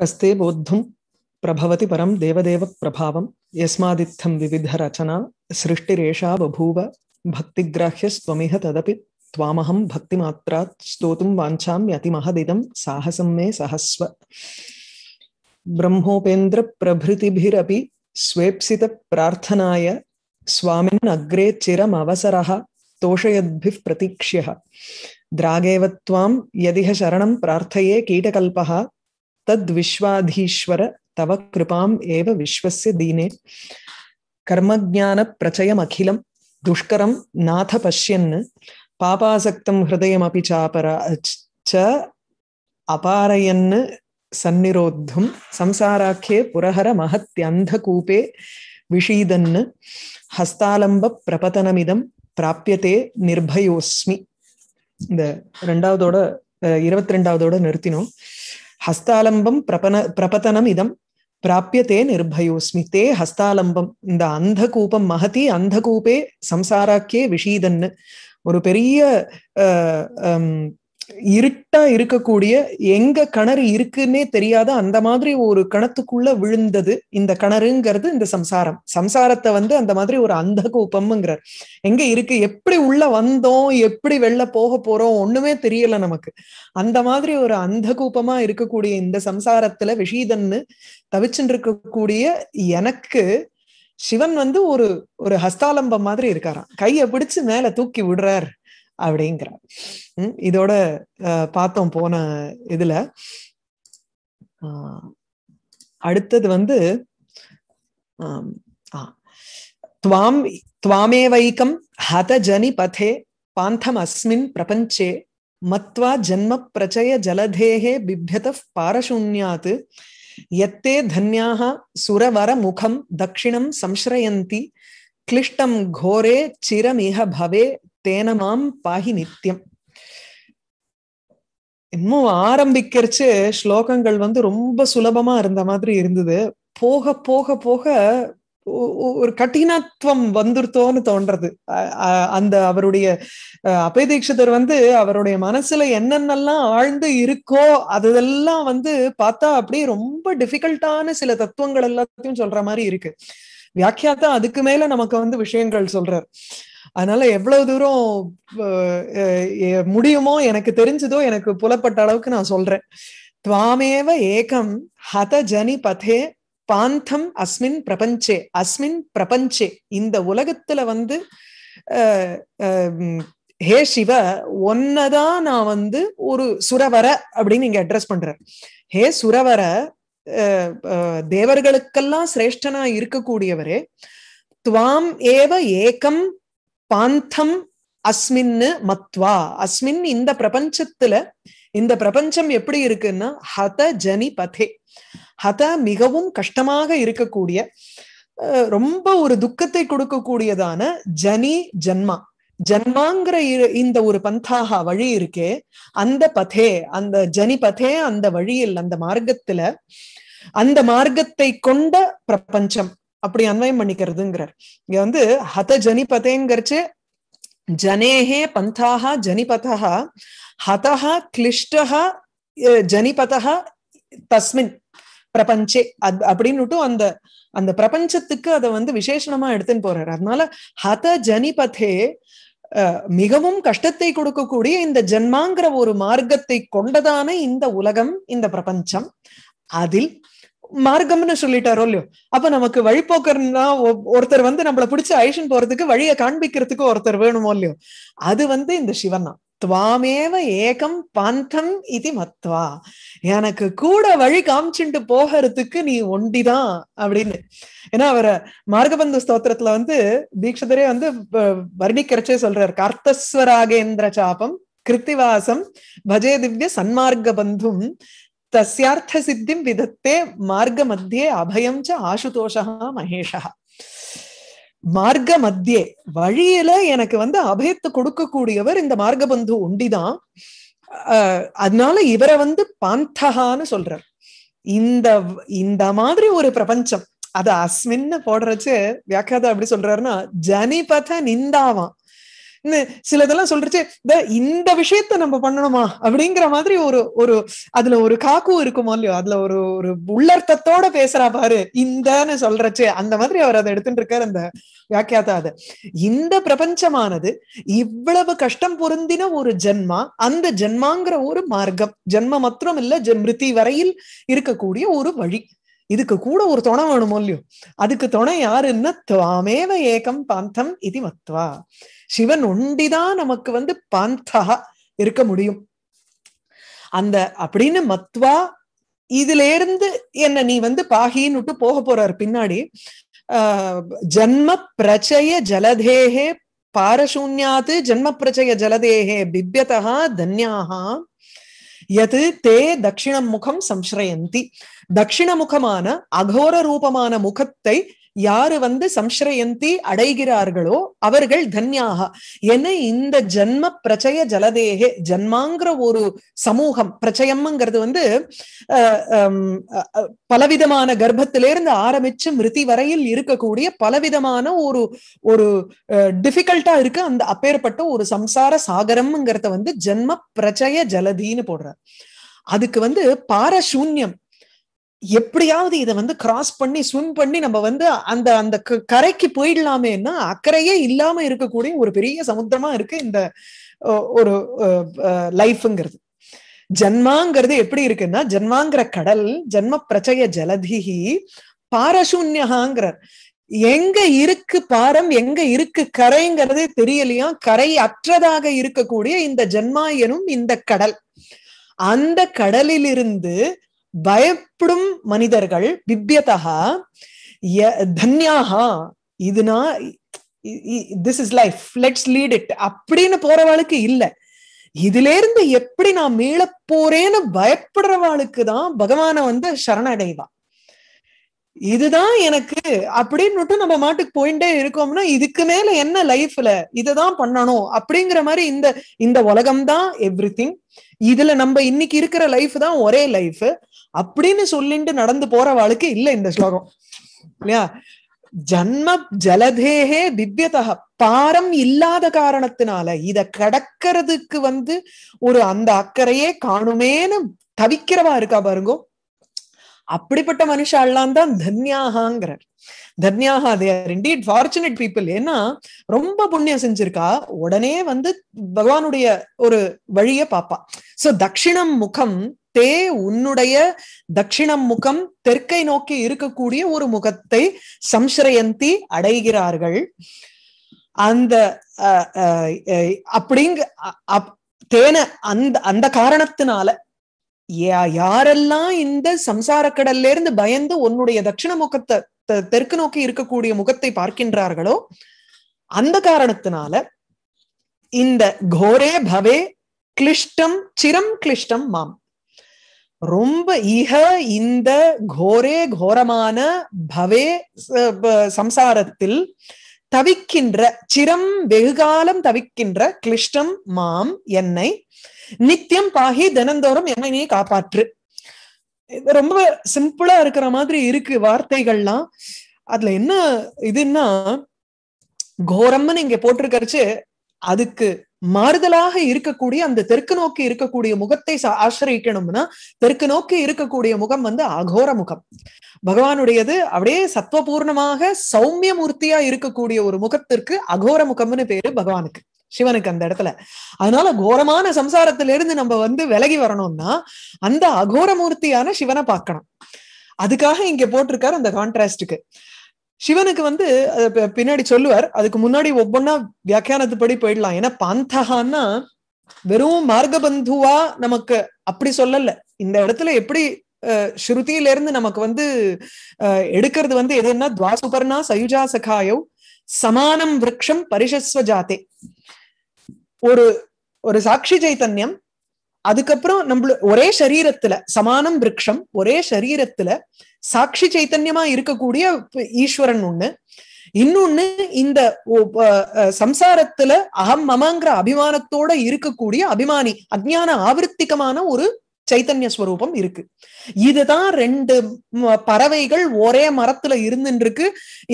कस्ते बोद्धुं प्रभवति प्रभाव देवदेवप्रभावं विविध विविधरचना सृष्टिरेशा बभूव भक्तिग्राह्यस्त्वमिह तदपि त्वामहं भक्तिमात्रात् स्तोतुं वाञ्छाम्यतिमहदिदं साहसं मे सहस्व ब्रह्मोपेन्द्रप्रभृतिभिरपि प्राथनाय स्वामीनग्रे चिमसर तोषयद्भिः प्रतीक्ष्यः द्रागेव तां यदिह शरण प्रार्थये कीटकल्पः தத்விஸ்வாதீஸ்வர தவ கிருபாம் ஏவ விஸ்வசிய தீனே கர்மஜான பிரச்சயம் அகிலம் துஷ்கரம் நாத பஷ்யன் பாபாசக்தம் ஹிருதயமபி சாபர ச அபாரயன் சந்நிரோத்தும் சம்சாராக்கியே புரஹர மகத்யந்த கூபே விஷீதன் ஹஸ்தாலம்ப பிரபதனமிதம் பிராப்பியத்தே நிர்பயோஸ்மி இந்த ரெண்டாவதோட இருபத்தி ரெண்டாவதோட நிறுத்தினோம் ஹஸ்தாலம்பம் பிரபன பிரபதனம் இதம் பிராபிய தே நிர்பயோஸ்மி தே ஹஸ்தாலம்பம் இந்த அந்த கூப்பம் மகதி அந்த கூப்பே சம்சாராக்கியே விஷீதன்னு ஒரு பெரிய இருட்டா இருக்கக்கூடிய எங்க கிணறு இருக்குன்னே தெரியாத அந்த மாதிரி ஒரு கணத்துக்குள்ள விழுந்தது இந்த கிணறுங்கிறது இந்த சம்சாரம் சம்சாரத்தை வந்து அந்த மாதிரி ஒரு அந்த கோப்பம்ங்கிறார் எங்க இருக்கு எப்படி உள்ள வந்தோம் எப்படி வெளில போக போறோம் ஒண்ணுமே தெரியல நமக்கு அந்த மாதிரி ஒரு அந்த கோப்பமா இருக்கக்கூடிய இந்த சம்சாரத்துல விஷீதன்னு தவிச்சுட்டு இருக்கக்கூடிய எனக்கு சிவன் வந்து ஒரு ஒரு ஹஸ்தாலம்பம் மாதிரி இருக்காராம் கையை பிடிச்சு மேல தூக்கி விடுறார் அப்படிங்கிறார் இதோட பார்த்தோம் போன இதுல அடுத்தது வந்து துவாம் துவாமேவைக்கம் ஹத ஜனி பதே பாந்தம் அஸ்மின் பிரபஞ்சே மத்வா ஜன்ம பிரச்சய ஜலதேகே பிபியத பாரசூன்யாத் எத்தே தன்யாக சுரவர முகம் தட்சிணம் சம்ஸ்ரயந்தி கிளிஷ்டம் கோரே சிரமிக பவே தேனமாம் பாகி நித்தியம் இன்னும் ஆரம்பிக்கிறச்சு ஸ்லோகங்கள் வந்து ரொம்ப சுலபமா இருந்த மாதிரி இருந்தது போக போக போக ஒரு கடினத்துவம் வந்துருத்தோன்னு தோன்றது அந்த அவருடைய அபய வந்து அவருடைய மனசுல என்னென்னலாம் ஆழ்ந்து இருக்கோ அதெல்லாம் வந்து பார்த்தா அப்படியே ரொம்ப டிஃபிகல்ட்டான சில தத்துவங்கள் எல்லாத்தையும் சொல்ற மாதிரி இருக்கு வியாக்கியாத்தா அதுக்கு மேல நமக்கு வந்து விஷயங்கள் சொல்றார் அதனால எவ்வளவு தூரம் முடியுமோ எனக்கு தெரிஞ்சதோ எனக்கு புலப்பட்ட அளவுக்கு நான் சொல்றேன் துவாமேவ ஏகம் ஹத ஜனி பதே பாந்தம் அஸ்மின் பிரபஞ்சே அஸ்மின் பிரபஞ்சே இந்த உலகத்துல வந்து ஹே சிவ ஒன்னதான் நான் வந்து ஒரு சுரவர அப்படின்னு நீங்க அட்ரஸ் பண்றேன் ஹே சுரவர தேவர்களுக்கெல்லாம் சிரேஷ்டனா இருக்கக்கூடியவரே துவாம் ஏவ ஏகம் பாந்தம் அஸ்மின்னு மத்வா அஸ்மின் இந்த பிரபஞ்சத்துல இந்த பிரபஞ்சம் எப்படி இருக்குன்னா ஹத ஜனி பதே ஹத மிகவும் கஷ்டமாக இருக்கக்கூடிய ரொம்ப ஒரு துக்கத்தை கொடுக்கக்கூடியதான ஜனி ஜன்மா ஜன்மாங்கிற இந்த ஒரு பந்தாக வழி இருக்கே அந்த பதே அந்த ஜனி பதே அந்த வழியில் அந்த மார்க்கத்துல அந்த மார்க்கத்தை கொண்ட பிரபஞ்சம் அப்படி அன்வயம் பண்ணிக்கிறதுங்கிறார் இங்க வந்து ஹத ஜனிபதேங்கிறச்சு ஜனேஹே பந்தாக ஜனிபதா ஹதா கிளிஷ்டா ஜனிபதா தஸ்மின் பிரபஞ்சே அது அப்படின்னுட்டும் அந்த அந்த பிரபஞ்சத்துக்கு அதை வந்து விசேஷமா எடுத்துன்னு போறாரு அதனால ஹத ஜனிபதே மிகவும் கஷ்டத்தை கொடுக்கக்கூடிய இந்த ஜென்மாங்கிற ஒரு மார்க்கத்தை கொண்டதான இந்த உலகம் இந்த பிரபஞ்சம் அதில் மார்க்கம்னு சொல்லிட்டாரோ இல்லையோ அப்ப நமக்கு வழிபோக்கர்னா ஒருத்தர் வந்து நம்மள பிடிச்ச ஐஷன் போறதுக்கு வழியை காண்பிக்கிறதுக்கு ஒருத்தர் வேணுமோ இல்லையோ அது வந்து இந்த சிவன் தான் துவாமேவ ஏகம் பாந்தம் இது மத்வா எனக்கு கூட வழி காமிச்சுட்டு போகிறதுக்கு நீ ஒண்டிதான் அப்படின்னு ஏன்னா அவர மார்கபந்து ஸ்தோத்திரத்துல வந்து தீட்சிதரே வந்து வர்ணிக்கிறச்சே சொல்றார் கார்த்தஸ்வராகேந்திர சாபம் கிருத்திவாசம் பஜே திவ்ய சன்மார்க்க பந்தும் தசியார்த்த சித்திம் விதத்தே மார்க்க மத்தியே அபயம் ச ஆசுதோஷா மகேஷா மார்க்க மத்தியே வழியில எனக்கு வந்து அபயத்தை கொடுக்கக்கூடியவர் இந்த மார்க்க பந்து ஒண்டிதான் அதனால இவரை வந்து பாந்தகான்னு சொல்றார் இந்த இந்த மாதிரி ஒரு பிரபஞ்சம் அது அஸ்மின்னு போடுறச்சு வியாக்கியாத அப்படி சொல்றாருன்னா ஜனிபத நிந்தாவான் சிலதெல்லாம் சொல்றச்சு இந்த விஷயத்த நம்ம பண்ணணுமா அப்படிங்கிற மாதிரி ஒரு ஒரு அதுல ஒரு காக்கும் இருக்குமோ இல்லையோ அதுல ஒரு ஒரு உள்ளர்த்தத்தோட பேசுறா பாரு இந்தன்னு சொல்றச்சு அந்த மாதிரி அவர் அதை எடுத்துட்டு இருக்காரு அந்த வியாக்கியாத்தா அது இந்த பிரபஞ்சமானது இவ்வளவு கஷ்டம் பொருந்தின ஒரு ஜென்மா அந்த ஜென்மாங்கிற ஒரு மார்க்கம் ஜென்ம மாத்திரம் இல்ல ஜென்மிருத்தி வரையில் இருக்கக்கூடிய ஒரு வழி இதுக்கு கூட ஒரு துணை வேணுமோ இல்லையோ அதுக்கு துணை யாருன்னா துவாமேவ ஏகம் பாந்தம் இது மத்வா சிவன் ஒண்டிதான் நமக்கு வந்து பாந்தா இருக்க முடியும் அந்த அப்படின்னு மத்வா இதுல இருந்து என்ன நீ வந்து பாகின்னு விட்டு போக போறார் பின்னாடி ஜன்ம பிரச்சய ஜலதேகே பாரசூன்யாத்து ஜன்ம பிரச்சய ஜலதேகே பிபியதா தன்யாகா எது தே தட்சிணம் முகம் சம்ஸ்ரயந்தி முகமான அகோர ரூபமான முகத்தை யாரு வந்து சம்ஸ்ரயந்தி அடைகிறார்களோ அவர்கள் தன்யாக என இந்த ஜன்ம பிரச்சய ஜலதேகே ஜன்மாங்கிற ஒரு சமூகம் பிரச்சயம்ங்கிறது வந்து பலவிதமான கர்ப்பத்திலிருந்து ஆரம்பிச்சு மிருதி வரையில் இருக்கக்கூடிய பலவிதமான ஒரு ஒரு டிஃபிகல்ட்டா இருக்கு அந்த அப்பேற்பட்ட ஒரு சம்சார சாகரம்ங்கிறத வந்து ஜென்ம பிரச்சய ஜலதின்னு போடுறார் அதுக்கு வந்து பாரசூன்யம் எப்படியாவது இதை வந்து கிராஸ் பண்ணி ஸ்விம் பண்ணி நம்ம வந்து அந்த அந்த கரைக்கு போயிடலாமேன்னா அக்கறையே இல்லாம இருக்கக்கூடிய ஒரு பெரிய சமுத்திரமா இருக்கு இந்த ஒரு லைஃப்ங்கிறது ஜன்மாங்கிறது எப்படி இருக்குன்னா ஜன்மாங்கிற கடல் ஜன்ம பிரச்சய ஜலதிகி பாரசூன்யாங்கிறார் எங்க இருக்கு பாரம் எங்க இருக்கு கரைங்கிறதே தெரியலையா கரை அற்றதாக இருக்கக்கூடிய இந்த ஜென்மா எனும் இந்த கடல் அந்த கடலிலிருந்து பயப்படும் மனிதர்கள் பிப்யதா தன்யாகா இதுனா this is life let's lead it அப்படின்னு போறவாளுக்கு இல்லை இதுல இருந்து எப்படி நான் மீள போறேன்னு பயப்படுறவாளுக்கு தான் பகவான வந்து சரணடைவா இதுதான் எனக்கு அப்படின்னுட்டு நம்ம மாட்டுக்கு போயிட்டே இருக்கோம்னா இதுக்கு மேல என்ன லைஃப்ல இததான் பண்ணணும் அப்படிங்கிற மாதிரி இந்த இந்த உலகம் தான் எவ்ரி திங் இதுல நம்ம இன்னைக்கு இருக்கிற லைஃப் தான் ஒரே லைஃப் அப்படின்னு சொல்லிட்டு நடந்து போற வாழ்க்கை இல்ல இந்த ஸ்லோகம் இல்லையா ஜன்ம ஜலதேகே திவ்யதக பாரம் இல்லாத காரணத்தினால இத கடக்கிறதுக்கு வந்து ஒரு அந்த அக்கறையே காணுமேனு தவிக்கிறவா இருக்கா பாருங்கோ அப்படிப்பட்ட மனுஷாலாம் தான் தன்யாகாங்கிறார் தன்யாகா they are indeed fortunate people ஏன்னா ரொம்ப புண்ணியம் செஞ்சிருக்கா உடனே வந்து பகவானுடைய ஒரு வழிய பாப்பா சோ தட்சிணம் முகம் தே உன்னுடைய தட்சிணம் முகம் தெற்கை நோக்கி இருக்கக்கூடிய ஒரு முகத்தை சம்சிரயந்தி அடைகிறார்கள் அந்த அப்படிங்க தேன அந்த அந்த காரணத்தினால யாரெல்லாம் இந்த சம்சார கடல்ல இருந்து பயந்து உன்னுடைய தட்சிண முகத்தை தெற்கு நோக்கி இருக்கக்கூடிய முகத்தை பார்க்கின்றார்களோ அந்த காரணத்தினால இந்த கோரே பவே கிளிஷ்டம் சிரம் கிளிஷ்டம் மாம் ரொம்ப இக இந்த கோரே கோரமான பவே சம்சாரத்தில் தவிக்கின்ற சிரம் வெகுகாலம் தவிக்கின்ற கிளிஷ்டம் மாம் என்னை நித்தியம் பாகி தினந்தோறும் என்னை நீ காப்பாற்று ரொம்ப சிம்பிளா இருக்கிற மாதிரி இருக்கு வார்த்தைகள்லாம் அதுல என்ன இதுன்னா கோரம்னு இங்க போட்டிருக்கிறச்சு அதுக்கு மாறுதலாக இருக்கக்கூடிய அந்த தெற்கு நோக்கி இருக்கக்கூடிய முகத்தை ஆசிரியக்கணும்னா தெற்கு நோக்கி இருக்கக்கூடிய முகம் வந்து அகோர முகம் பகவானுடையது அப்படியே சத்வபூர்ணமாக சௌமிய மூர்த்தியா இருக்கக்கூடிய ஒரு முகத்திற்கு அகோர முகம்னு பேரு பகவானுக்கு சிவனுக்கு அந்த இடத்துல அதனால கோரமான சம்சாரத்திலிருந்து நம்ம வந்து விலகி வரணும்னா அந்த அகோர மூர்த்தியான சிவனை பார்க்கணும் அதுக்காக இங்க போட்டிருக்காரு அந்த கான்ட்ராஸ்டுக்கு சிவனுக்கு வந்து பின்னாடி சொல்லுவார் அதுக்கு முன்னாடி ஒவ்வொன்னா வியாக்கியானத்துப்படி போயிடலாம் ஏன்னா பாந்தகான்னா வெறும் மார்க்கபந்துவா நமக்கு அப்படி சொல்லல இந்த இடத்துல எப்படி ஸ்ருதியில இருந்து நமக்கு வந்து எடுக்கிறது வந்து எதுன்னா துவாசுபர்ணா சயுஜா சகாயவ் சமானம் விரக்ஷம் பரிசஸ்வ ஜாத்தே ஒரு ஒரு சாட்சி சைத்தன்யம் அதுக்கப்புறம் நம்மள ஒரே சரீரத்துல சமானம் விரக்ஷம் ஒரே சரீரத்துல சாட்சி சைத்தன்யமா இருக்கக்கூடிய ஈஸ்வரன் ஒண்ணு இன்னொன்னு இந்த சம்சாரத்துல அகம் மமங்கிற அபிமானத்தோட இருக்கக்கூடிய அபிமானி அஜ்ஞான ஆவருத்திகமான ஒரு சைத்தன்ய ஸ்வரூபம் இருக்கு இதுதான் ரெண்டு பறவைகள் ஒரே மரத்துல இருந்துருக்கு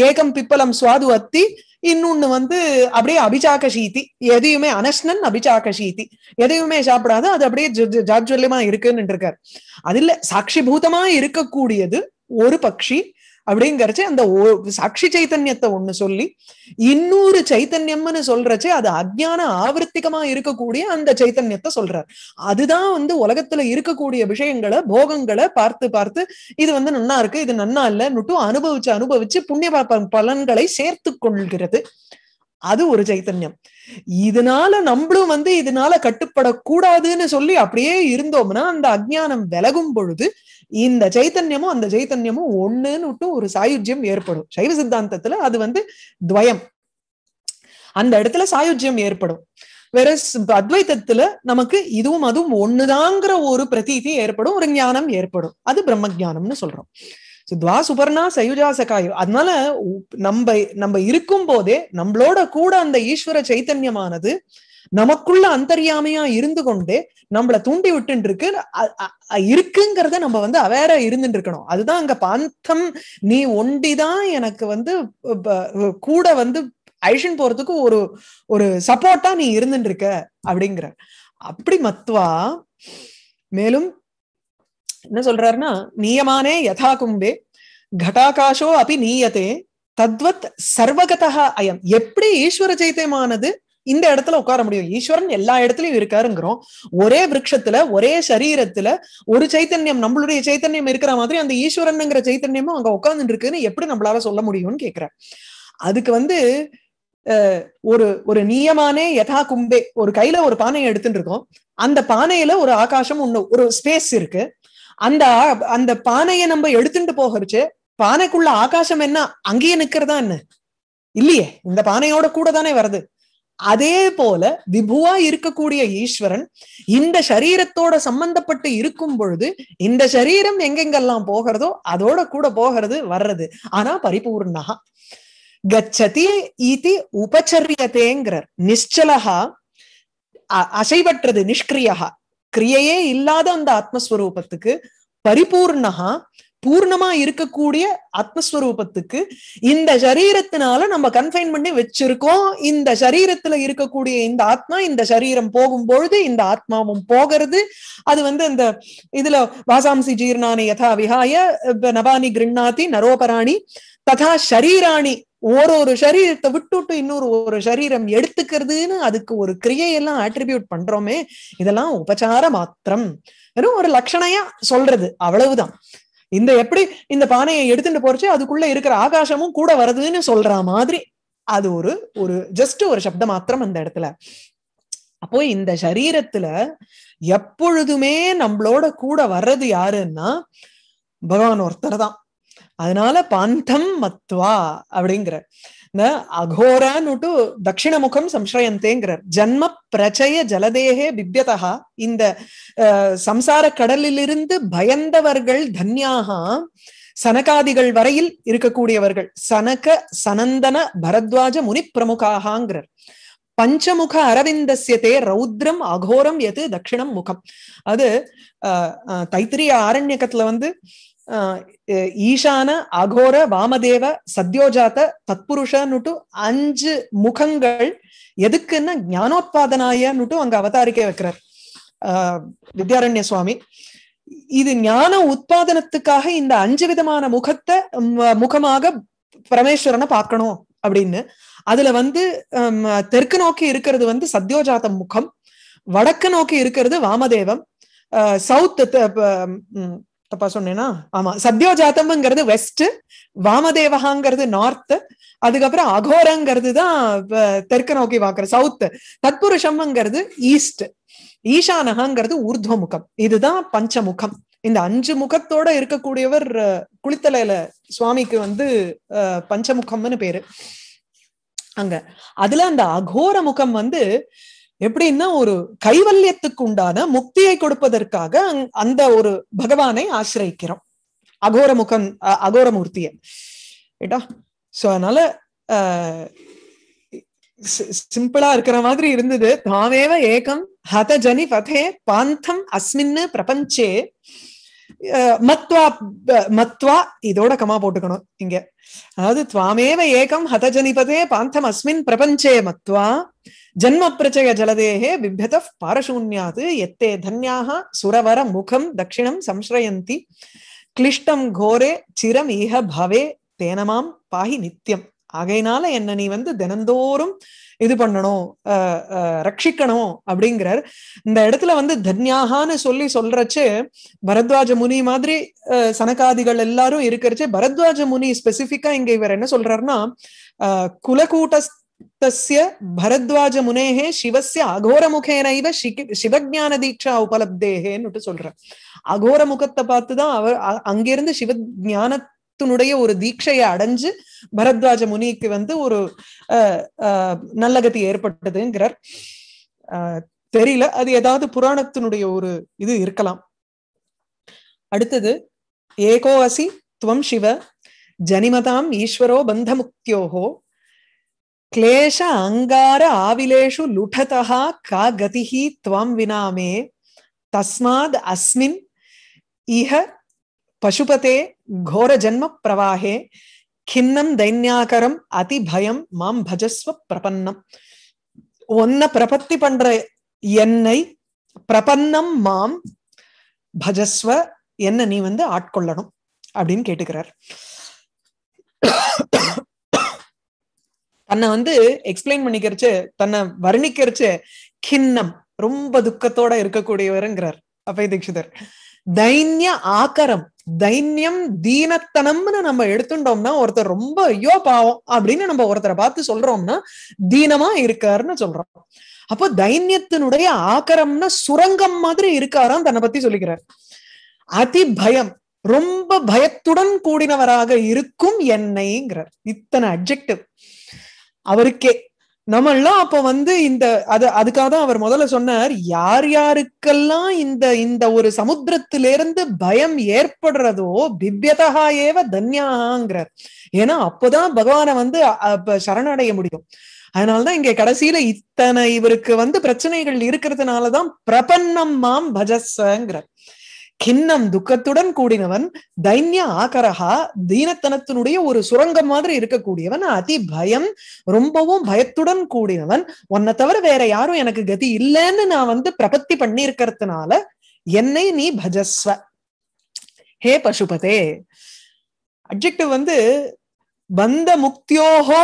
ஏகம் பிப்பலம் சுவாது அத்தி இன்னொன்னு வந்து அப்படியே அபிஜாக்க சீத்தி எதையுமே அனஷ்ணன் அபிஜாக்க சீத்தி எதையுமே சாப்பிடாது அது அப்படியே ஜாஜ்வல்யமா இருக்குன்னு இருக்காரு அது இல்ல சாட்சி பூதமா இருக்கக்கூடியது ஒரு பக்ஷி அப்படிங்கறச்சு அந்த சாட்சி சைத்தன்யத்தை ஒண்ணு சொல்லி இன்னொரு சைத்தன்யம்னு சொல்றச்சு அது அஜ்ஞான ஆவர்த்திகமா இருக்கக்கூடிய அந்த சைத்தன்யத்தை சொல்றார் அதுதான் வந்து உலகத்துல இருக்கக்கூடிய விஷயங்களை போகங்களை பார்த்து பார்த்து இது வந்து நன்னா இருக்கு இது நன்னா இல்லைன்னுட்டு அனுபவிச்சு அனுபவிச்சு புண்ணிய பலன்களை சேர்த்து கொள்கிறது அது ஒரு சைத்தன்யம் இதனால நம்மளும் வந்து இதனால கட்டுப்படக்கூடாதுன்னு சொல்லி அப்படியே இருந்தோம்னா அந்த அஜ்ஞானம் விலகும் பொழுது இந்த சைத்தன்யமும் அந்த சைத்தன்யமும் ஒண்ணுன்னு ஒரு சாயுஜ்யம் ஏற்படும் சைவ சித்தாந்தத்துல அது வந்து துவயம் அந்த இடத்துல சாயுஜ்யம் ஏற்படும் வேற அத்வைத்தத்துல நமக்கு இதுவும் அதுவும் ஒண்ணுதாங்கிற ஒரு பிரதீதி ஏற்படும் ஒரு ஞானம் ஏற்படும் அது பிரம்ம ஜானம்னு சொல்றோம் துவா சுபர்ணா சயுஜா சகாயு அதனால நம்ம நம்ம இருக்கும் போதே நம்மளோட கூட அந்த ஈஸ்வர சைத்தன்யமானது நமக்குள்ள அந்தரியாமையா இருந்து கொண்டு நம்மள தூண்டி விட்டு இருக்கு இருக்குங்கிறத நம்ம வந்து அவேரா இருந்துட்டு இருக்கணும் அதுதான் அங்க பாந்தம் நீ ஒண்டிதான் எனக்கு வந்து கூட வந்து ஐஷன் போறதுக்கு ஒரு ஒரு சப்போர்ட்டா நீ இருந்துட்டு இருக்க அப்படிங்கிற அப்படி மத்துவா மேலும் என்ன சொல்றாருன்னா நீயமானே யதா கும்பே கட்டாகாஷோ அப்படி நீயதே தத்வத் சர்வகதா அயம் எப்படி ஈஸ்வர சைத்தியமானது இந்த இடத்துல உட்கார முடியும் ஈஸ்வரன் எல்லா இடத்துலயும் இருக்காருங்கிறோம் ஒரே விரக்ஷத்துல ஒரே சரீரத்துல ஒரு சைத்தன்யம் நம்மளுடைய சைத்தன்யம் இருக்கிற மாதிரி அந்த ஈஸ்வரனுங்கிற சைத்தன்யமும் அங்க உட்கார்ந்துட்டு இருக்குன்னு எப்படி நம்மளால சொல்ல முடியும்னு கேக்குற அதுக்கு வந்து ஒரு ஒரு நியமானே யதா கும்பே ஒரு கையில ஒரு பானையை எடுத்துட்டு இருக்கோம் அந்த பானையில ஒரு ஆகாசம் ஒண்ணு ஒரு ஸ்பேஸ் இருக்கு அந்த அந்த பானையை நம்ம எடுத்துட்டு போகிறச்சு பானைக்குள்ள ஆகாசம் என்ன அங்கேயே நிக்கிறதா என்ன இல்லையே இந்த பானையோட கூட தானே வருது அதே போல விபுவா இருக்கக்கூடிய ஈஸ்வரன் இந்த சரீரத்தோட சம்பந்தப்பட்டு இருக்கும் பொழுது இந்த சரீரம் எங்கெங்கெல்லாம் போகிறதோ அதோட கூட போகிறது வர்றது ஆனா பரிபூர்ணா கச்சதி இது உபச்சரியத்தேங்கிறார் நிச்சலகா அசைவற்றது நிஷ்கிரியகா கிரியையே இல்லாத அந்த ஆத்மஸ்வரூபத்துக்கு பரிபூர்ணகா பூர்ணமா இருக்கக்கூடிய ஆத்மஸ்வரூபத்துக்கு இந்த சரீரத்தினால நம்ம கன்ஃபைன் பண்ணி வச்சிருக்கோம் இந்த சரீரத்துல இருக்கக்கூடிய இந்த ஆத்மா இந்த சரீரம் போகும் பொழுது இந்த ஆத்மாவும் போகிறது அது வந்து அந்த இதுல வாசாம்சி ஜீர்ணானி யதா விஹாய நபானி கிருண்ணாதி நரோபராணி ததா ஷரீராணி ஒரு ஒரு சரீரத்தை விட்டுட்டு இன்னொரு ஒரு சரீரம் எடுத்துக்கிறதுன்னு அதுக்கு ஒரு கிரியையெல்லாம் ஆட்ரிபியூட் பண்றோமே இதெல்லாம் உபச்சார மாத்திரம் வெறும் ஒரு லட்சணையா சொல்றது அவ்வளவுதான் இந்த எப்படி இந்த பானையை எடுத்துட்டு போறச்சு அதுக்குள்ள இருக்கிற ஆகாசமும் கூட வருதுன்னு சொல்ற மாதிரி அது ஒரு ஒரு ஜஸ்ட் ஒரு சப்தம் மாத்திரம் அந்த இடத்துல அப்போ இந்த சரீரத்துல எப்பொழுதுமே நம்மளோட கூட வர்றது யாருன்னா பகவான் ஒருத்தர் தான் அதனால பாந்தம் மத்வா அப்படிங்கிற ந தட்சிண முகம் சம்ஸ்ரயந்தேங்கிறார் ஜன்ம பிரச்சய ஜலதேகே பிபியதா இந்த சம்சார கடலிலிருந்து பயந்தவர்கள் தன்யாக சனகாதிகள் வரையில் இருக்கக்கூடியவர்கள் சனக சனந்தன பரத்வாஜ முனி பிரமுகாகாங்கிறார் பஞ்சமுக தே ரௌத்ரம் அகோரம் எது தட்சிணம் முகம் அது தைத்திரிய ஆரண்யக்கத்துல வந்து ஈசான அகோர வாமதேவ சத்யோஜாத்த தத்புருஷன்னுட்டு அஞ்சு முகங்கள் எதுக்குன்னா ஞானோத்பாதனாயன்னுட்டு அங்க அவதாரிக்க வைக்கிறார் வித்யாரண்ய சுவாமி இது ஞான உத்பாதனத்துக்காக இந்த அஞ்சு விதமான முகத்தை முகமாக பரமேஸ்வரனை பார்க்கணும் அப்படின்னு அதுல வந்து தெற்கு நோக்கி இருக்கிறது வந்து சத்யோஜாத முகம் வடக்கு நோக்கி இருக்கிறது வாமதேவம் சவுத் தப்பா சொன்னேன்னா ஆமா சத்யோஜாத்தம்ங்கிறது வெஸ்ட் வாமதேவகாங்கிறது நார்த் அதுக்கப்புறம் அகோரங்கிறது தான் தெற்கு நோக்கி பாக்குற சவுத் தத்புருஷம்ங்கிறது ஈஸ்ட் ஈசானகங்கிறது ஊர்துவமுகம் இதுதான் பஞ்சமுகம் இந்த அஞ்சு முகத்தோட இருக்கக்கூடியவர் குளித்தலையில சுவாமிக்கு வந்து பஞ்சமுகம்னு பேரு அங்க அதுல அந்த அகோர முகம் வந்து எப்படின்னா ஒரு கைவல்யத்துக்கு உண்டான முக்தியை கொடுப்பதற்காக அந்த ஒரு பகவானை ஆசிரியக்கிறோம் அகோரமுகம் அகோரமூர்த்திய ஏட்டா சோ அதனால சிம்பிளா இருக்கிற மாதிரி இருந்தது தாமேவ ஏகம் ஹத ஜனி பதே பாந்தம் அஸ்மின்னு பிரபஞ்சே மத்வா மத்வா இதோட கமா போட்டுக்கணும் இங்க அதாவது துவாமேவ ஏகம் ஹதஜனிபதே பாந்தம் அஸ்மின் பிரபஞ்சே மத்வா ஜன்ம பிரச்சய ஜலதேகே பிபியத பாரசூன்யாத் எத்தே தன்யாக சுரவர முகம் தட்சிணம் சம்ஸ்ரயந்தி கிளிஷ்டம் கோரே சிரம் ஈக பவே தேனமாம் பாஹி நித்தியம் ஆகையினால என்ன நீ வந்து தினந்தோறும் இது பண்ணணும் ரட்சிக்கணும் அப்படிங்கிறார் இந்த இடத்துல வந்து தன்யாகான்னு சொல்லி சொல்றச்சு பரத்வாஜ முனி மாதிரி சனகாதிகள் எல்லாரும் இருக்கிறச்சு பரத்வாஜ முனி ஸ்பெசிபிக்கா இங்க இவர் என்ன சொல்றாருன்னா குலகூட்ட तस्य பரத்வாஜ முனேக சிவசிய அகோர முகேனைவ சிவஜான தீட்சா உபலப்தேகேன்னு சொல்ற அகோர முகத்தை பார்த்துதான் அவர் அங்கிருந்து சிவ ஞானத்தினுடைய ஒரு தீட்சையை அடைஞ்சு பரத்வாஜ முனிக்கு வந்து ஒரு நல்ல கதி ஏற்பட்டதுங்கிறார் தெரியல அது ஏதாவது புராணத்தினுடைய ஒரு இது இருக்கலாம் அடுத்தது ஏகோ அசி துவம் சிவ ஜனிமதாம் ஈஸ்வரோ பந்தமுக்தியோகோ கிளேஷ அங்கார ஆவிலேஷு லுடதா கா கதிஹி துவம் வினாமே தஸ்மாத் அஸ்மின் இஹ பசுபதே கோர ஜன்ம பிரவாகே கிண்ணம் தைன்யாகரம் அதி பயம் மாம் பஜஸ்வ பிரபன்னம் ஒன்ன பிரபத்தி பண்ற என்னை பிரபன்னம் மாம் பஜஸ்வ என்ன நீ வந்து ஆட்கொள்ளணும் அப்படின்னு கேட்டுக்கிறார் தன்னை வந்து எக்ஸ்பிளைன் பண்ணிக்கிறச்சு தன்னை வர்ணிக்கிறச்சு கிண்ணம் ரொம்ப துக்கத்தோட இருக்கக்கூடியவருங்கிறார் அபய தீட்சிதர் தைன்ய ஆக்கரம் தைன்யம் தீனத்தனம்னு நம்ம எடுத்துட்டோம்னா ஒருத்தர் ரொம்ப ஐயோ பாவம் அப்படின்னு நம்ம ஒருத்தரை பார்த்து சொல்றோம்னா தீனமா இருக்காருன்னு சொல்றோம் அப்போ தைன்யத்தினுடைய ஆக்கரம்னா சுரங்கம் மாதிரி இருக்காராம் தன்னை பத்தி சொல்லிக்கிறார் அதி பயம் ரொம்ப பயத்துடன் கூடினவராக இருக்கும் என்னைங்கிறார் இத்தனை அப்ஜெக்டிவ் அவருக்கே நம்ம எல்லாம் அப்ப வந்து இந்த அது அதுக்காக தான் அவர் முதல்ல சொன்னார் யார் யாருக்கெல்லாம் இந்த இந்த ஒரு சமுத்திரத்திலிருந்து பயம் ஏற்படுறதோ திவ்யதா ஏவ தன்யாங்கிறார் ஏன்னா அப்பதான் பகவான வந்து சரணடைய முடியும் அதனாலதான் இங்க கடைசியில இத்தனை இவருக்கு வந்து பிரச்சனைகள் இருக்கிறதுனாலதான் பிரபன்னம் மாம் பஜஸ்ங்கிறார் கிண்ணம் துக்கத்துடன் கூடினவன் தைன்ய ஆகரகா தீனத்தனத்தினுடைய ஒரு சுரங்கம் மாதிரி இருக்கக்கூடியவன் அதி பயம் ரொம்பவும் பயத்துடன் கூடினவன் உன்னை தவிர வேற யாரும் எனக்கு கதி இல்லைன்னு நான் வந்து பிரபத்தி பண்ணி இருக்கிறதுனால என்னை நீ பஜஸ்வ ஹே பசுபதே அப்ஜெக்டிவ் வந்து பந்த முக்தியோகோ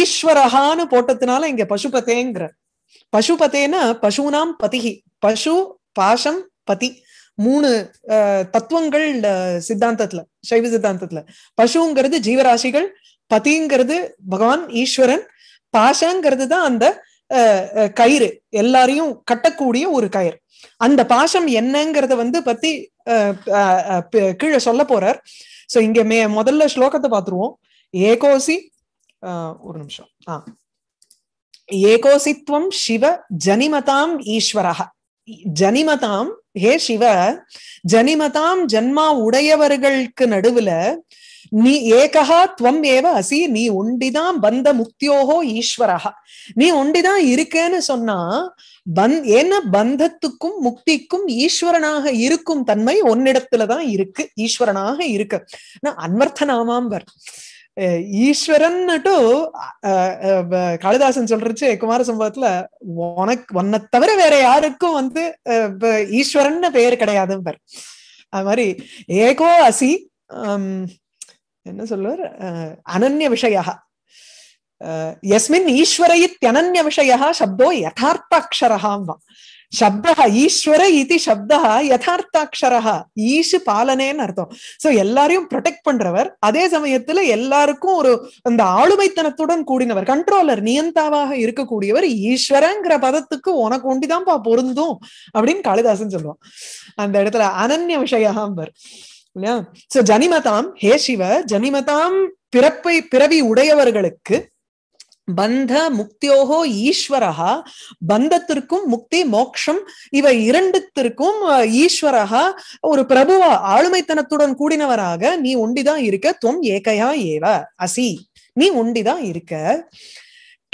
ஈஸ்வரஹான்னு போட்டதுனால இங்க பசுபதேங்கிற பசுபதேனா பசுனாம் பதிகி பசு பாசம் பதி மூணு தத்துவங்கள் சித்தாந்தத்துல சைவ சித்தாந்தத்துல பசுங்கிறது ஜீவராசிகள் பதிங்கிறது பகவான் ஈஸ்வரன் பாஷங்கிறது தான் அந்த கயிறு எல்லாரையும் கட்டக்கூடிய ஒரு கயிறு அந்த பாஷம் என்னங்கிறத வந்து பத்தி கீழே சொல்ல போறார் சோ இங்க மே முதல்ல ஸ்லோகத்தை பார்த்துருவோம் ஏகோசி ஒரு நிமிஷம் ஆ ஏகோசித்வம் சிவ ஜனிமதாம் ஈஸ்வரஹ ஜனிமதாம் ஹே சிவ ஜனிமதாம் ஜன்மா உடையவர்களுக்கு நடுவுல நீ ஏகா துவம் ஏவ அசி நீ ஒண்டிதான் பந்த முக்தியோகோ ஈஸ்வரஹா நீ ஒண்டிதான் இருக்கேன்னு சொன்னா பந்த் ஏன்னா பந்தத்துக்கும் முக்திக்கும் ஈஸ்வரனாக இருக்கும் தன்மை ஒன்னிடத்துலதான் இருக்கு ஈஸ்வரனாக இருக்கு அன்வர்த்த ஈஸ்வரன் காளிதாசன் சொல்றச்சு குமார சம்பவத்துல உனக்கு உன்னை தவிர வேற யாருக்கும் வந்து ஈஸ்வரன் பெயர் கிடையாது பாரு அது மாதிரி ஏகோ அசி என்ன சொல்லுவார் அனன்ய விஷயா எஸ்மின் ஈஸ்வரயித் அனன்ய விஷயா சப்தோ யதார்த்த தான் சப்தா ஈஸ்வர இது சப்தா யதார்த்தாட்சரா ஈஷு பாலனேன்னு அர்த்தம் சோ எல்லாரையும் ப்ரொடெக்ட் பண்றவர் அதே சமயத்துல எல்லாருக்கும் ஒரு அந்த ஆளுமைத்தனத்துடன் கூடினவர் கண்ட்ரோலர் நியந்தாவாக இருக்கக்கூடியவர் ஈஸ்வரங்கிற பதத்துக்கு உனக்கு பா பொருந்தும் அப்படின்னு காளிதாசன் சொல்லுவான் அந்த இடத்துல அனன்ய பர் இல்லையா சோ ஜனிமதாம் ஹே சிவ ஜனிமதாம் பிறப்பை பிறவி உடையவர்களுக்கு பந்த முக்தியோகோ ஈஸ்வரகா பந்தத்திற்கும் முக்தி மோக்ஷம் இவை இரண்டுத்திற்கும் ஈஸ்வரகா ஒரு பிரபுவா ஆளுமைத்தனத்துடன் கூடினவராக நீ உண்டிதான் இருக்க துவம் ஏகையா ஏவ அசி நீ உண்டிதான் இருக்க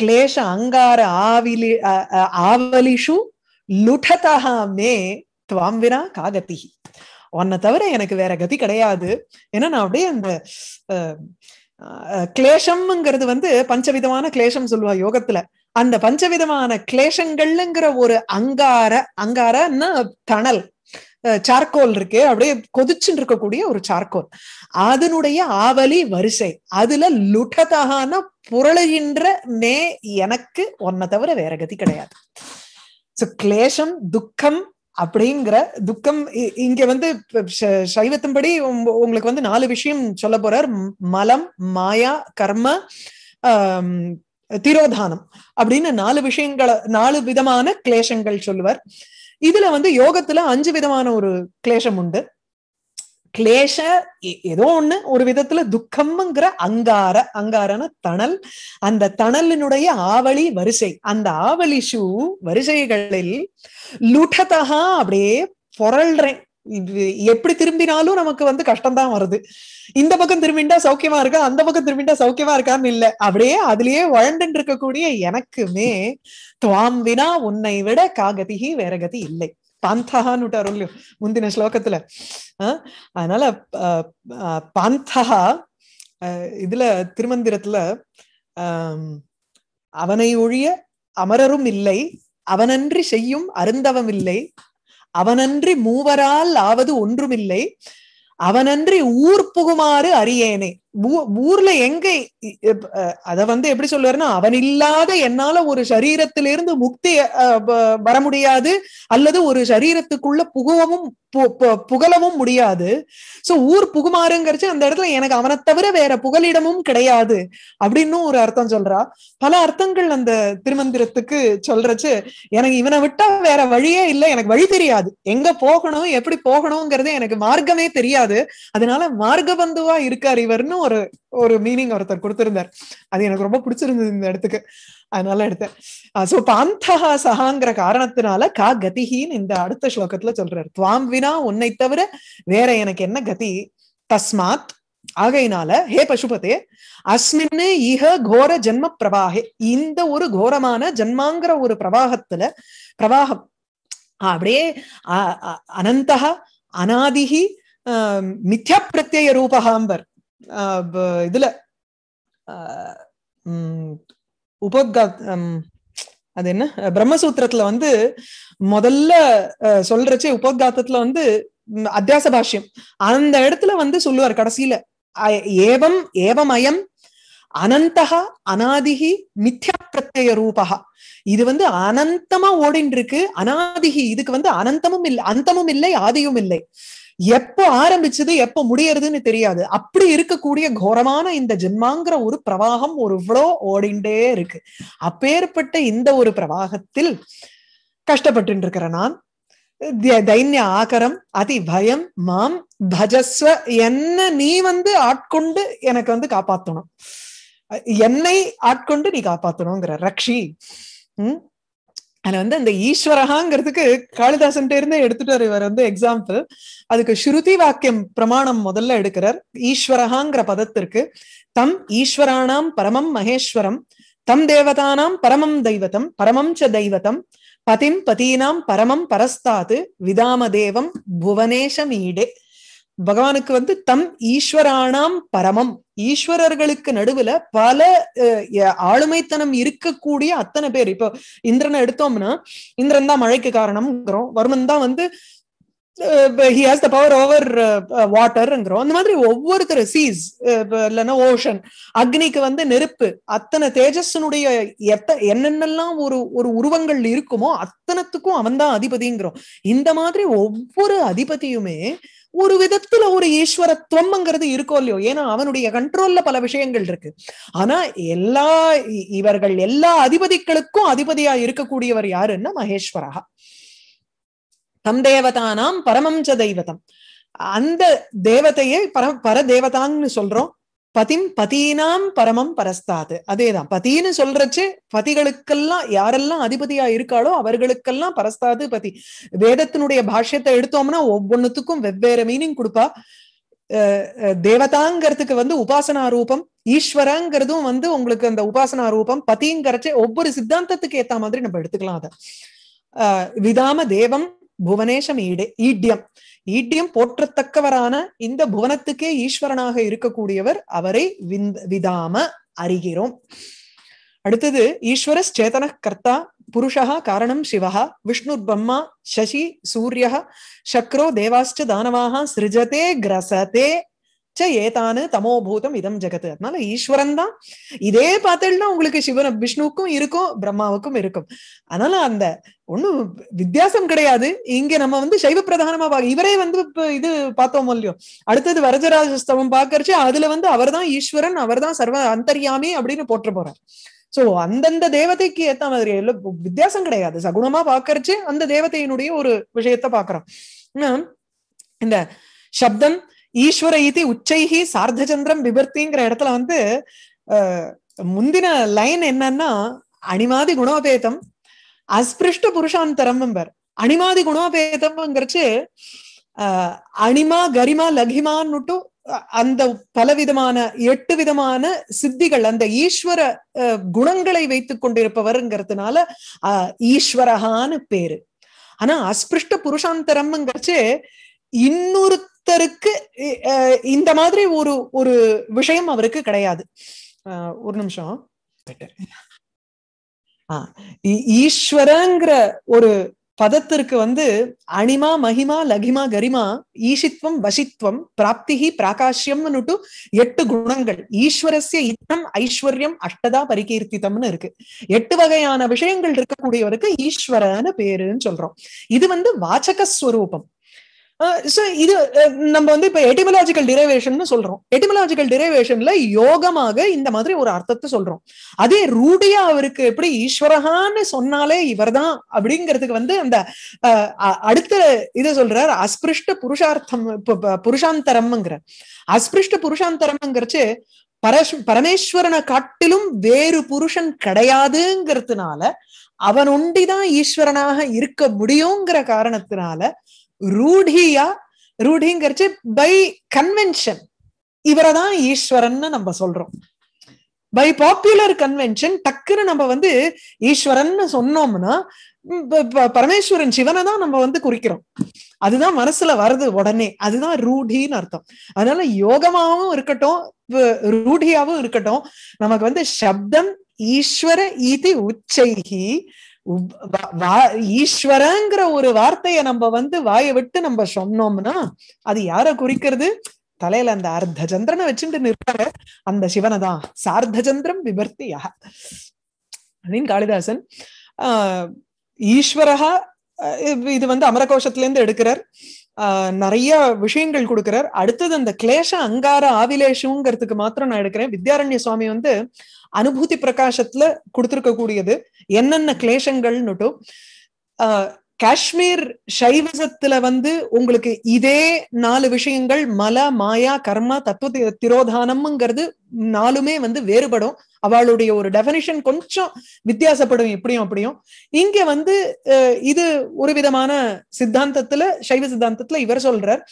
கிளேஷ அங்கார ஆவிலி ஆவலிஷு லுடதஹா மே துவாம் வினா காகதி உன்னை தவிர எனக்கு வேற கதி கிடையாது ஏன்னா நான் அப்படியே அந்த கிளேஷம்ங்கிறது வந்து பஞ்சவிதமான கிளேஷம் சொல்லுவா யோகத்துல அந்த பஞ்சவிதமான கிளேஷங்கள்ங்கிற ஒரு அங்கார அங்காரன்னா தணல் சார்கோல் இருக்கு அப்படியே கொதிச்சுட்டு இருக்கக்கூடிய ஒரு சார்கோல் அதனுடைய ஆவலி வரிசை அதுல லுட்டதகான புரளுகின்ற நே எனக்கு ஒன்ன தவிர வேற கதி கிடையாது சோ கிளேஷம் துக்கம் அப்படிங்கிற துக்கம் இங்க வந்து சைவத்தின்படி உங்களுக்கு வந்து நாலு விஷயம் சொல்ல போறார் மலம் மாயா கர்ம திரோதானம் அப்படின்னு நாலு விஷயங்களை நாலு விதமான கிளேஷங்கள் சொல்லுவார் இதுல வந்து யோகத்துல அஞ்சு விதமான ஒரு கிளேஷம் உண்டு கிளேஷ ஏதோ ஒண்ணு ஒரு விதத்துல துக்கம்ங்கிற அங்கார அங்காரன தணல் அந்த தணலினுடைய ஆவளி வரிசை அந்த ஆவலி ஷூ வரிசைகளில் லுட்டதா அப்படியே பொருள்றேன் எப்படி திரும்பினாலும் நமக்கு வந்து கஷ்டம்தான் வருது இந்த பக்கம் திரும்பிண்டா சௌக்கியமா இருக்கா அந்த பக்கம் திரும்பிண்டா சௌக்கியமா இருக்கான்னு இல்ல அப்படியே அதுலயே வழண்டுன்னு இருக்கக்கூடிய எனக்குமே துவாம்பினா வினா உன்னை விட காகதிகி வேற கதி இல்லை பாந்தஹான்னு இல்லையோ முந்தின ஸ்லோகத்துல ஆஹ் அதனால பாந்தஹா இதுல திருமந்திரத்துல அவனை ஒழிய அமரரும் இல்லை அவனன்றி செய்யும் அருந்தவம் இல்லை அவனன்றி மூவரால் ஆவது ஒன்றுமில்லை அவனன்றி ஊர் புகுமாறு அறியேனே ஊர்ல எங்க அத வந்து எப்படி சொல்லுவாருன்னா அவன் இல்லாத என்னால ஒரு சரீரத்திலிருந்து முக்தி வர முடியாது அல்லது ஒரு சரீரத்துக்குள்ள புகவும் புகழவும் முடியாது சோ ஊர் புகுமாறுங்கிறச்சு அந்த இடத்துல எனக்கு அவனை தவிர வேற புகலிடமும் கிடையாது அப்படின்னு ஒரு அர்த்தம் சொல்றா பல அர்த்தங்கள் அந்த திருமந்திரத்துக்கு சொல்றச்சு எனக்கு இவனை விட்டா வேற வழியே இல்லை எனக்கு வழி தெரியாது எங்க போகணும் எப்படி போகணுங்கிறது எனக்கு மார்க்கமே தெரியாது அதனால மார்க்க பந்துவா இருக்கார் இவர்னு ஒரு ஒரு மீனிங் ஒருத்தர் கொடுத்திருந்தார் அது எனக்கு ரொம்ப பிடிச்சிருந்தது இந்த இடத்துக்கு அதனால எடுத்தேன் சோ சஹாங்கிற காரணத்தினால கா கதிஹின் இந்த அடுத்த ஸ்லோகத்துல சொல்றார் துவாம் வினா உன்னை தவிர வேற எனக்கு என்ன கதி தஸ்மாத் ஆகையினால ஹே பசுபதே அஸ்மின்னு இஹ கோர ஜென்ம பிரவாகே இந்த ஒரு கோரமான ஜன்மாங்கிற ஒரு பிரவாகத்துல பிரவாகம் அப்படியே அனந்தா அனாதிகி மித்யா பிரத்யய ரூபகாம்பர் இதுல உபோத்கா அது என்ன பிரம்மசூத்திரத்துல வந்து முதல்ல சொல்றச்சே உபோத்காத்தத்துல வந்து அத்தியாச பாஷ்யம் அந்த இடத்துல வந்து சொல்லுவார் கடைசியில ஏவம் ஏவம் அயம் அனந்தா அனாதிகி மித்யா பிரத்ய ரூபா இது வந்து அனந்தமா ஓடின் இருக்கு அனாதிகி இதுக்கு வந்து அனந்தமும் இல்லை அந்தமும் இல்லை ஆதியும் இல்லை எப்போ ஆரம்பிச்சது எப்போ முடியறதுன்னு தெரியாது அப்படி இருக்கக்கூடிய கோரமான இந்த ஜென்மாங்கிற ஒரு பிரவாகம் ஒரு இவ்வளோ ஓடிண்டே இருக்கு அப்பேற்பட்ட இந்த ஒரு பிரவாகத்தில் கஷ்டப்பட்டு இருக்கிற நான் தைன்ய ஆகரம் அதி பயம் மாம் பஜஸ்வ என்ன நீ வந்து ஆட்கொண்டு எனக்கு வந்து காப்பாத்தணும் என்னை ஆட்கொண்டு நீ காப்பாத்தணுங்கிற ரக்ஷி உம் அது வந்து அந்த ஈஸ்வரகாங்கிறதுக்கு காளிதாசன் இருந்தே எடுத்துட்டார் இவர் வந்து எக்ஸாம்பிள் அதுக்கு ஸ்ருதி வாக்கியம் பிரமாணம் முதல்ல எடுக்கிறார் ஈஸ்வரகாங்கிற பதத்திற்கு தம் ஈஸ்வரானாம் பரமம் மகேஸ்வரம் தம் தேவதானாம் பரமம் தெய்வத்தம் பரமம் ச தெய்வத்தம் பதிம் பதீனாம் பரமம் பரஸ்தாது விதாம தேவம் புவனேஷமீடே பகவானுக்கு வந்து தம் ஈஸ்வரானாம் பரமம் ஈஸ்வரர்களுக்கு நடுவுல பல ஆளுமைத்தனம் இருக்கக்கூடிய அத்தனை பேர் இப்போ இந்திரனை எடுத்தோம்னா இந்திரன் தான் மழைக்கு காரணம்ங்கிறோம் வருமன் தான் வந்து he has the power over வாட்டர்ங்கிறோம் அந்த மாதிரி ஒவ்வொருத்தர் சீஸ் இல்லைன்னா ஓஷன் அக்னிக்கு வந்து நெருப்பு அத்தனை தேஜஸ்னுடைய எத்த என்னென்னலாம் ஒரு ஒரு உருவங்கள் இருக்குமோ அத்தனத்துக்கும் அவன் தான் அதிபதிங்கிறோம் இந்த மாதிரி ஒவ்வொரு அதிபதியுமே ஒரு விதத்துல ஒரு ஈஸ்வரத்துவம்ங்கிறது இருக்கோ இல்லையோ ஏன்னா அவனுடைய கண்ட்ரோல்ல பல விஷயங்கள் இருக்கு ஆனா எல்லா இவர்கள் எல்லா அதிபதிகளுக்கும் அதிபதியா இருக்கக்கூடியவர் யாருன்னா மகேஸ்வரகா தம் தேவதானாம் பரமம் ச தெய்வதம் அந்த தேவதையை பர பரதேவதான்னு சொல்றோம் பதிம் பதீனாம் பரமம் பரஸ்தாது அதேதான் பதின்னு சொல்றச்சு பதிகளுக்கெல்லாம் யாரெல்லாம் அதிபதியா இருக்காளோ அவர்களுக்கெல்லாம் பரஸ்தாது பதி வேதத்தினுடைய பாஷ்யத்தை எடுத்தோம்னா ஒவ்வொன்றுத்துக்கும் வெவ்வேறு மீனிங் கொடுப்பா தேவதாங்கிறதுக்கு வந்து உபாசனா ரூபம் ஈஸ்வரங்கிறதும் வந்து உங்களுக்கு அந்த உபாசனா ரூபம் பதிங்கிறச்சே ஒவ்வொரு சித்தாந்தத்துக்கு ஏத்த மாதிரி நம்ம எடுத்துக்கலாம் அதை விதாம தேவம் புவனேஷம் ஈடே ஈட்யம் ஈட்டியம் போற்றத்தக்கவரான இந்த புவனத்துக்கே ஈஸ்வரனாக இருக்கக்கூடியவர் அவரை விதாம அறிகிறோம் அடுத்தது ஈஸ்வர சேதன கர்த்தா புருஷா காரணம் சிவகா விஷ்ணு பிரம்மா சசி சூரிய சக்ரோ தேவாஸ்ட தானவாக சிருஜதே கிரசதே ஏதானு தமோபூதம் இதம் ஜெகத்து அதனால ஈஸ்வரன் தான் இதே பார்த்தேன்னா உங்களுக்கு சிவன் விஷ்ணுவுக்கும் இருக்கும் பிரம்மாவுக்கும் இருக்கும் அதனால அந்த ஒண்ணும் வித்தியாசம் கிடையாது இங்க நம்ம வந்து சைவ பிரதானமா பார்க்க இவரே வந்து இது பார்த்தோம் இல்லையோ அடுத்தது வரதராஜஸ்தவம் பாக்கறச்சு அதுல வந்து அவர் தான் ஈஸ்வரன் அவர் தான் சர்வ அந்தரியாமி அப்படின்னு போட்டு போறார் சோ அந்தந்த தேவதைக்கு ஏத்த மாதிரி வித்தியாசம் கிடையாது சகுணமா பாக்கறச்சு அந்த தேவதையினுடைய ஒரு விஷயத்த பாக்குறோம் இந்த சப்தம் ஈஸ்வர இது உச்சைகி சார்த்தச்சந்திரம் விபர்த்திங்கிற இடத்துல வந்து முந்தின லைன் என்னன்னா அணிமாதி குணோபேதம் அஸ்பிருஷ்ட புருஷாந்தரம் அணிமாதி குணோபேதம்ங்கிறச்சு அணிமா கரிமா லகிமான்னுட்டு அந்த பலவிதமான எட்டு விதமான சித்திகள் அந்த ஈஸ்வர குணங்களை வைத்துக் கொண்டிருப்பவர்ங்கிறதுனால அஹ் ஈஸ்வரகான்னு பேரு ஆனா அஸ்பிருஷ்ட புருஷாந்தரம்ங்கிறச்சு இன்னொரு ஒருத்தருக்கு இந்த மாதிரி ஒரு ஒரு விஷயம் அவருக்கு கிடையாது ஒரு நிமிஷம் ஈஸ்வரங்கிற ஒரு பதத்திற்கு வந்து அனிமா மகிமா லகிமா கரிமா ஈஷித்வம் வசித்வம் பிராப்திகி பிராகாஷ்யம்னுட்டு எட்டு குணங்கள் ஈஸ்வரஸ்ய இத்தம் ஐஸ்வர்யம் அஷ்டதா பரிகீர்த்தித்தம்னு இருக்கு எட்டு வகையான விஷயங்கள் இருக்கக்கூடியவருக்கு ஈஸ்வரன்னு பேருன்னு சொல்றோம் இது வந்து வாச்சக ஸ்வரூபம் சோ இது நம்ம வந்து இப்ப எட்டிமலாஜிக்கல் டிரைவேஷன் சொல்றோம் எட்டிமலாஜிக்கல் டிரைவேஷன்ல யோகமாக இந்த மாதிரி ஒரு அர்த்தத்தை சொல்றோம் அதே ரூடியா அவருக்கு எப்படி ஈஸ்வரகான்னு சொன்னாலே இவர்தான் தான் அப்படிங்கிறதுக்கு வந்து அந்த அடுத்த இதை சொல்றார் அஸ்பிருஷ்ட புருஷார்த்தம் புருஷாந்தரம்ங்கிற அஸ்பிருஷ்ட புருஷாந்தரம்ங்கிறச்சு பரஷ் பரமேஸ்வரனை காட்டிலும் வேறு புருஷன் கிடையாதுங்கிறதுனால அவன் ஒண்டிதான் ஈஸ்வரனாக இருக்க முடியுங்கிற காரணத்தினால ரூடியா ரூடிங்கிறச்சு பை கன்வென்ஷன் இவரை தான் ஈஸ்வரன் நம்ம சொல்றோம் பை பாப்புலர் கன்வென்ஷன் டக்குன்னு நம்ம வந்து ஈஸ்வரன் சொன்னோம்னா பரமேஸ்வரன் சிவனை தான் நம்ம வந்து குறிக்கிறோம் அதுதான் மனசுல வருது உடனே அதுதான் ரூடின்னு அர்த்தம் அதனால யோகமாவும் இருக்கட்டும் ரூடியாவும் இருக்கட்டும் நமக்கு வந்து சப்தம் ஈஸ்வர ஈதி உச்சைகி ஈஸ்வரங்கிற ஒரு வார்த்தைய நம்ம வந்து வாயை விட்டு நம்ம சொன்னோம்னா அது யார குறிக்கிறது தலையில அந்த அர்த்த சந்திரனை வச்சுட்டு நிற்பாங்க அந்த சிவனை தான் சார்த்த சந்திரம் விபர்த்தியா அப்படின்னு காளிதாசன் ஆஹ் ஈஸ்வரகா இது வந்து அமரகோஷத்துல இருந்து எடுக்கிறார் நிறைய விஷயங்கள் கொடுக்கிறார் அடுத்தது அந்த கிளேஷ அங்கார ஆவிலேஷங்கிறதுக்கு மாத்திரம் நான் எடுக்கிறேன் வித்யாரண்ய சுவாமி வந்து அனுபூதி பிரகாசத்துல கொடுத்துருக்க கூடியது என்னென்ன ஆஹ் காஷ்மீர் சைவசத்துல வந்து உங்களுக்கு இதே நாலு விஷயங்கள் மல மாயா கர்மா தத்துவ திரோதானம்ங்கிறது நாலுமே வந்து வேறுபடும் அவளுடைய ஒரு டெபனிஷன் கொஞ்சம் வித்தியாசப்படும் எப்படியும் அப்படியும் இங்க வந்து இது ஒரு விதமான சித்தாந்தத்துல சைவ சித்தாந்தத்துல இவர் சொல்றார்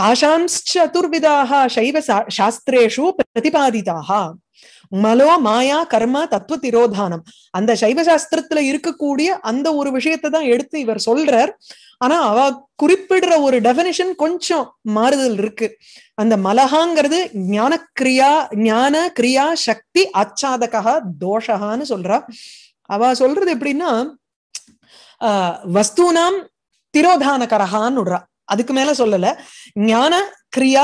பாஷாம்ஸ் சதுர்விதாக சைவ சாஸ்திரேஷு பிரதிபாதிதாக மலோ மாயா கர்மா தத்துவ திரோதானம் அந்த சைவ சாஸ்திரத்துல இருக்கக்கூடிய அந்த ஒரு விஷயத்தை தான் எடுத்து இவர் சொல்றார் ஆனா அவ குறிப்பிடுற ஒரு டெபினிஷன் கொஞ்சம் மாறுதல் இருக்கு அந்த மலகாங்கிறது ஞான கிரியா ஞான கிரியா சக்தி அச்சாதகா தோஷகான்னு சொல்றா அவ சொல்றது எப்படின்னா ஆஹ் வஸ்தூனாம் திரோதான கரகான்னு அதுக்கு மேல சொல்லல ஞான கிரியா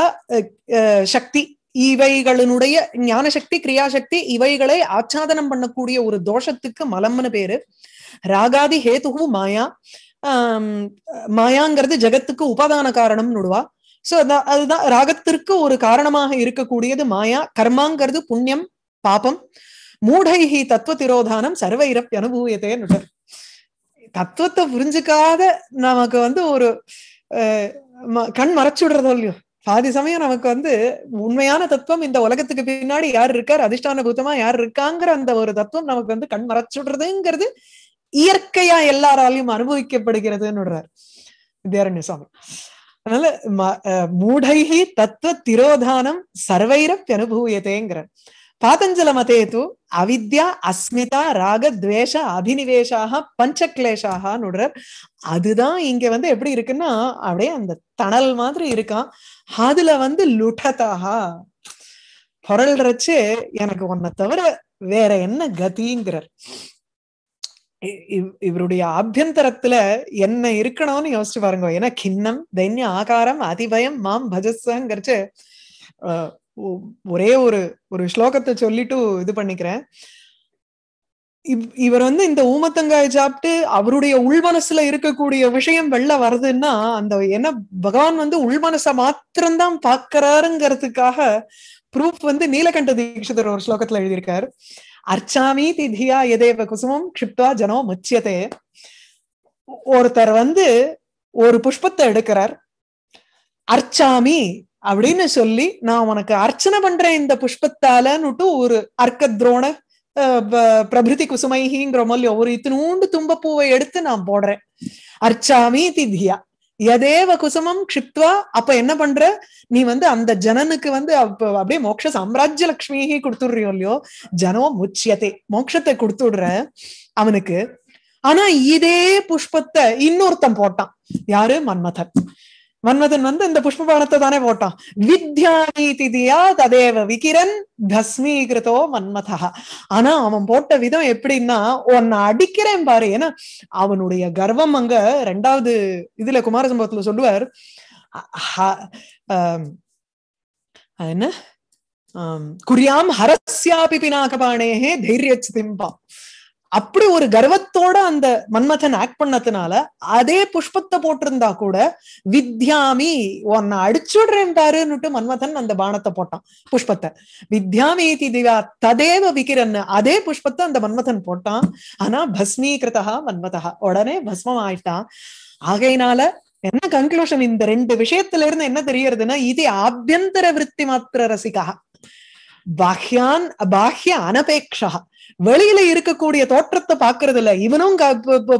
சக்தி இவைகளினுடைய ஞானசக்தி கிரியாசக்தி இவைகளை ஆச்சாதனம் பண்ணக்கூடிய ஒரு தோஷத்துக்கு மலம்னு பேரு ராகாதி ஹேதுகு மாயா ஆஹ் மாயாங்கிறது ஜகத்துக்கு உபாதான காரணம் நுடுவா சோ அதுதான் ராகத்திற்கு ஒரு காரணமாக இருக்கக்கூடியது மாயா கர்மாங்கிறது புண்ணியம் பாபம் மூடைஹி தத்துவ திரோதானம் சர்வ இறப்பி அனுபவியதே நுடர் தத்துவத்தை புரிஞ்சுக்காத நமக்கு வந்து ஒரு கண் விடுறதோ இல்லையோ பாதி சமயம் நமக்கு வந்து உண்மையான தத்துவம் இந்த உலகத்துக்கு பின்னாடி யார் இருக்கார் அதிர்ஷ்டான பூத்தமா யார் இருக்காங்கிற அந்த ஒரு தத்துவம் நமக்கு வந்து கண் மறைச்சுடுறதுங்கிறது இயற்கையா எல்லாராலையும் அனுபவிக்கப்படுகிறதுன்னுடுறாரு வித்யாரண்ய சுவாமி அதனால மூடகி தத்துவ திரோதானம் சர்வைரப் அனுபவியதேங்கிறார் மதே తు அவித்யா அஸ்மிதா ராக துவேஷ அபினிவேஷாக பஞ்சக்லேஷாக நுடுறார் அதுதான் இங்க வந்து எப்படி இருக்குன்னா அப்படியே அந்த தணல் மாதிரி இருக்கான் அதுல வந்து லுட்டதாகா பொருள்றச்சு எனக்கு ஒன்ன தவிர வேற என்ன கதிங்கிறார் இவருடைய ஆபியந்தரத்துல என்ன இருக்கணும்னு யோசிச்சு பாருங்க ஏன்னா கிண்ணம் தைன்ய ஆகாரம் அதிபயம் மாம் பஜஸ்ங்கிறச்சு ஒரே ஒரு ஒரு ஸ்லோகத்தை சொல்லிட்டு இது பண்ணிக்கிறேன் இவர் வந்து இந்த ஊமத்தங்காய் சாப்பிட்டு அவருடைய உள்மனசுல இருக்கக்கூடிய விஷயம் வெளில வருதுன்னா அந்த என்ன பகவான் வந்து மனச மாத்திரம்தான் பாக்குறாருங்கிறதுக்காக ப்ரூஃப் வந்து நீலகண்ட தீட்சிதர் ஒரு ஸ்லோகத்துல எழுதியிருக்காரு அர்ச்சாமி திதியா எதேவ குசுமம் கிப்தா ஜனோ முச்சியதே ஒருத்தர் வந்து ஒரு புஷ்பத்தை எடுக்கிறார் அர்ச்சாமி அப்படின்னு சொல்லி நான் உனக்கு அர்ச்சனை பண்றேன் இந்த புஷ்பத்தாலன்னுட்டு ஒரு அர்க்க துரோண பிரபிருதி குசுமைகிங்கிற மொழி ஒரு இத்தினூண்டு தும்பப்பூவை எடுத்து நான் போடுறேன் அர்ச்சாமி திதியா எதேவ குசுமம் க்ஷிப்துவா அப்ப என்ன பண்ற நீ வந்து அந்த ஜனனுக்கு வந்து அப்படியே மோட்ச சாம்ராஜ்ய லக்ஷ்மியை கொடுத்துடுறியோ இல்லையோ ஜனோ முச்சியத்தை மோட்சத்தை கொடுத்துடுற அவனுக்கு ஆனா இதே புஷ்பத்தை இன்னொருத்தன் போட்டான் யாரு மன்மதன் மன்மதன் வந்து இந்த புஷ்பபானத்தை தானே போட்டான் வித்யா நீதியா ததேவ விகிரன் பஸ்மீகிருதோ மன்மதா ஆனா அவன் போட்ட விதம் எப்படின்னா உன்னை அடிக்கிறேன் பாரு ஏன்னா அவனுடைய கர்வம் அங்க ரெண்டாவது இதுல குமார சம்பவத்துல சொல்லுவார் என்ன குறியாம் ஹரஸ்யாபி பினாகபாணேகே தைரியம்பான் அப்படி ஒரு கர்வத்தோட அந்த மன்மதன் ஆக்ட் பண்ணதுனால அதே புஷ்பத்தை போட்டிருந்தா கூட வித்யாமி உன்னை அடிச்சுடுறேன்டாருன்னுட்டு மன்மதன் அந்த பானத்தை போட்டான் புஷ்பத்தை வித்யாமி திவா ததேவ விகிரன் அதே புஷ்பத்தை அந்த மன்மதன் போட்டான் ஆனா பஸ்மீகிருதா மன்மதா உடனே பஸ்மம் ஆயிட்டான் ஆகையினால என்ன கன்க்ளூஷன் இந்த ரெண்டு விஷயத்துல இருந்து என்ன தெரியறதுன்னா இது ஆபியந்தர விற்பி மாத்திர ரசிகா பாஹ்யான் பாஹ்ய அனபேக்ஷா வெளியில இருக்கக்கூடிய தோற்றத்தை பாக்குறது இல்ல இவனும்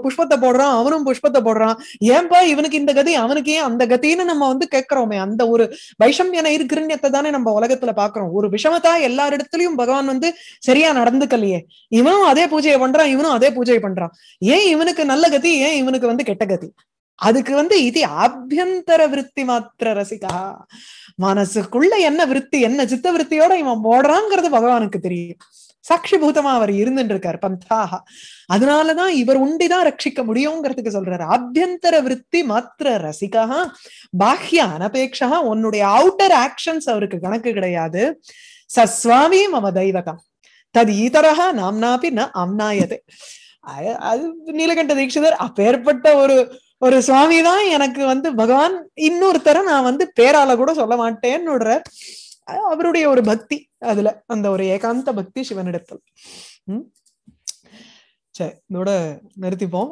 புஷ்பத்தை போடுறான் அவனும் புஷ்பத்தை போடுறான் ஏன்பா இவனுக்கு இந்த கதி அவனுக்கு ஏன் அந்த கத்தின்னு நம்ம வந்து கேட்கிறோமே அந்த ஒரு வைஷமியன இருக்கிறன்யத்தை தானே நம்ம உலகத்துல பாக்குறோம் ஒரு விஷமத்தா எல்லாரிடத்துலயும் பகவான் வந்து சரியா நடந்துக்கலையே இவனும் அதே பூஜையை பண்றான் இவனும் அதே பூஜையை பண்றான் ஏன் இவனுக்கு நல்ல கதி ஏன் இவனுக்கு வந்து கெட்ட கதி அதுக்கு வந்து இது ஆபியந்தர விற்பி மாத்திர ரசிகா மனசுக்குள்ள என்ன விற்பி என்ன சித்த விருத்தியோட இவன் போடுறாங்கிறது பகவானுக்கு தெரியும் சாட்சி பூதமா அவர் இருந்துருக்காரு பந்தாக அதனாலதான் இவர் உண்டிதான் ரட்சிக்க முடியுங்கிறதுக்கு சொல்றாரு ஆபியந்தர விற்பி மாத்திர ரசிகா பாக்ய அனபேட்சா உன்னுடைய அவுட்டர் ஆக்ஷன்ஸ் அவருக்கு கணக்கு கிடையாது சஸ்வாமி மம தெய்வகம் தது ஈதரகா நாம்னாபி ந அம்னாயது அது நீலகண்ட தீட்சிதர் அப்பேற்பட்ட ஒரு ஒரு சுவாமி தான் எனக்கு வந்து பகவான் இன்னொருத்தர நான் வந்து பேரால கூட சொல்ல மாட்டேன்னு அவருடைய ஒரு பக்தி அதுல அந்த ஒரு ஏகாந்த பக்தி சிவனிடத்தில் உம் சரி இதோட நிறுத்திப்போம்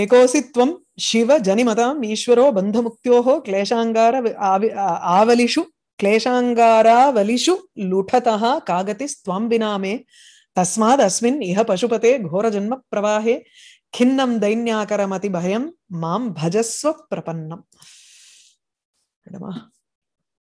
ஏகோசித்வம் சிவ ஜனிமதாம் ஈஸ்வரோ பந்த முக்தியோகோ கிளேஷாங்கார ஆவலிஷு क्लेशाङ्गारावलिषु लुठतः कागतिस्त्वं विनामे तस्मादस्मिन् इह पशुपते घोरजन्मप्रवाहे खिन्नं दैन्याकरमतिभयं मां भजस्व प्रपन्नम्